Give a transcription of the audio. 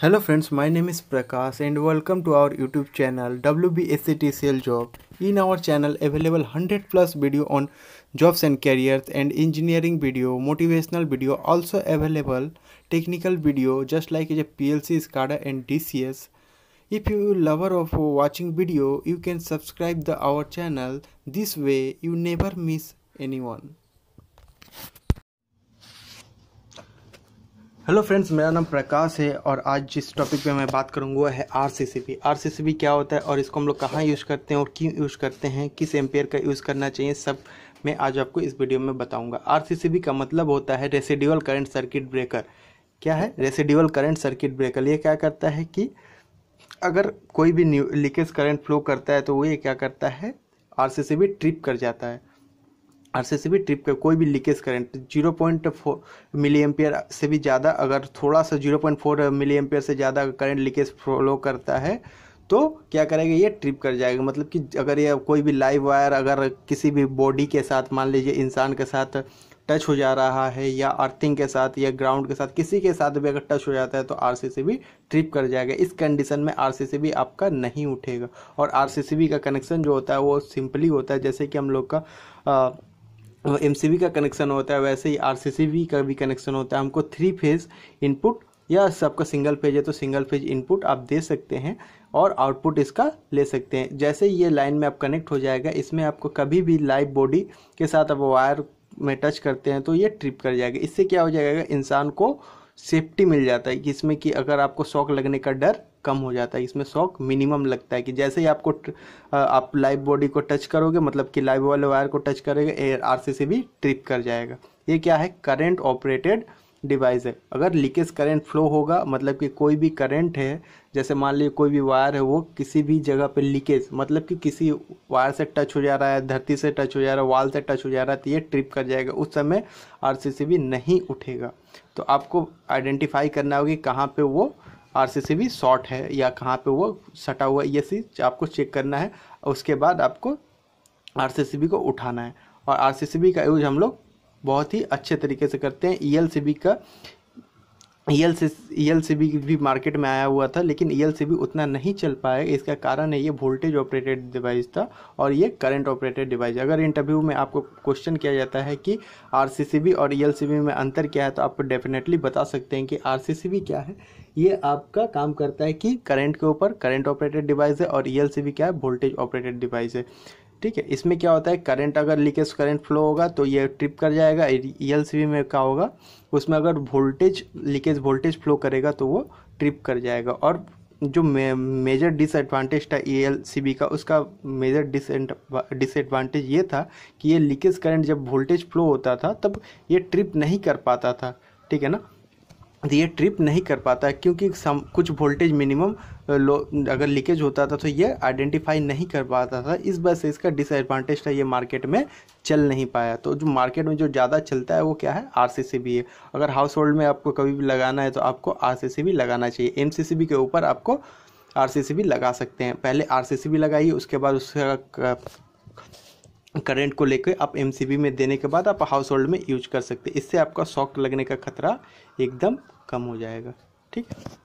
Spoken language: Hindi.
Hello friends, my name is Prakash and welcome to our YouTube channel WBSCT Sales Job. In our channel available 100 plus video on jobs and careers and engineering video, motivational video also available technical video just like a PLC, SCADA and DCS. If you lover of watching video, you can subscribe the our channel. This way you never miss anyone. Hello friends मेरा नाम प्रकाश है और आज जिस टॉपिक पे मैं बात करूँगा वह है आर सी क्या होता है और इसको हम लोग कहाँ यूज़ करते हैं और क्यों यूज़ करते हैं किस एम्पेयर का यूज़ करना चाहिए सब मैं आज आपको इस वीडियो में बताऊँगा आर का मतलब होता है रेसिड्यूअल करंट सर्किट ब्रेकर क्या है रेसिड्यूअल करेंट सर्किट ब्रेकर ये क्या करता है कि अगर कोई भी लीकेज करंट फ्लो करता है तो वो ये क्या करता है आर ट्रिप कर जाता है आरसीसीबी ट्रिप का कोई भी लीकेज करंट तो zero point four milliampere से भी ज़्यादा अगर थोड़ा सा zero point four milliampere से ज़्यादा करंट लीकेज फॉलो करता है तो क्या करेगा ये ट्रिप कर जाएगा मतलब कि अगर ये कोई भी लाइव वायर अगर किसी भी बॉडी के साथ मान लीजिए इंसान के साथ टच हो जा रहा है या अर्थिंग के साथ या ग्राउंड के साथ किसी के साथ भी अगर टच हो जाता है तो आर बी ट्रिप कर जाएगा इस कंडीशन में आर बी आपका नहीं उठेगा और आर का कनेक्शन जो होता है वो सिंपली होता है जैसे कि हम लोग का आ, एम का कनेक्शन होता है वैसे ही आर का भी कनेक्शन होता है हमको थ्री फेज इनपुट या सबका सिंगल फेज है तो सिंगल फेज इनपुट आप दे सकते हैं और आउटपुट इसका ले सकते हैं जैसे ये लाइन में आप कनेक्ट हो जाएगा इसमें आपको कभी भी लाइव बॉडी के साथ आप वायर में टच करते हैं तो ये ट्रिप कर जाएगा इससे क्या हो जाएगा इंसान को सेफ्टी मिल जाता है कि इसमें कि अगर आपको शौक लगने का डर कम हो जाता है इसमें शॉक मिनिमम लगता है कि जैसे ही आपको आप लाइव बॉडी को टच करोगे मतलब कि लाइव वाले वायर को टच करोगे एयर आर से भी ट्रिप कर जाएगा ये क्या है करेंट ऑपरेटेड डिवाइस है अगर लीकेज करंट फ्लो होगा मतलब कि कोई भी करंट है जैसे मान लीजिए कोई भी वायर है वो किसी भी जगह पे लीकेज मतलब कि किसी वायर से टच हो जा रहा है धरती से टच हो जा रहा है वाल से टच हो जा रहा है तो ये ट्रिप कर जाएगा उस समय आर भी नहीं उठेगा तो आपको आइडेंटिफाई करना होगी कहाँ पर वो भी शॉर्ट है या कहाँ पे वो सटा हुआ ये चीज़ आपको चेक करना है उसके बाद आपको आरसीसीबी को उठाना है और आरसीसीबी का यूज हम लोग बहुत ही अच्छे तरीके से करते हैं बी e का E L C E L C B भी मार्केट में आया हुआ था लेकिन ई एल सी बी उतना नहीं चल पाया इसका कारण है ये वोल्टेज ऑपरेटेड डिवाइस था और ये करंट ऑपरेटेड डिवाइस अगर इंटरव्यू में आपको क्वेश्चन किया जाता है कि आर सी सी बी और ई एल सी बी में अंतर क्या है तो आप डेफिनेटली बता सकते हैं कि आर सी सी बी क्या है ये आपका काम करता है कि करंट के ऊपर करंट ऑपरेटेड डिवाइस है और ई एल सी बी क्या है वोल्टेज ऑपरेटेड डिवाइस है ठीक है इसमें क्या होता है करंट अगर लीकेज करंट फ्लो होगा तो ये ट्रिप कर जाएगा ई में क्या होगा उसमें अगर वोल्टेज लीकेज वोल्टेज फ्लो करेगा तो वो ट्रिप कर जाएगा और जो मे, मेजर डिसएडवांटेज था ई का उसका मेजर डिसएडवांटेज ये था कि ये लीकेज करंट जब वोल्टेज फ्लो होता था तब ये ट्रिप नहीं कर पाता था ठीक है ना तो ये ट्रिप नहीं कर पाता है क्योंकि सम कुछ वोल्टेज मिनिमम लो अगर लीकेज होता था तो ये आइडेंटिफाई नहीं कर पाता था इस वजह से इसका डिसएडवांटेज था ये मार्केट में चल नहीं पाया तो जो मार्केट में जो ज़्यादा चलता है वो क्या है आर भी है अगर हाउस होल्ड में आपको कभी भी लगाना है तो आपको आर भी लगाना चाहिए एम के ऊपर आपको आर लगा सकते हैं पहले आर लगाइए उसके बाद उसका करंट को लेकर आप एम में देने के बाद आप हाउस होल्ड में यूज कर सकते हैं इससे आपका शॉक लगने का खतरा एकदम कम हो जाएगा ठीक है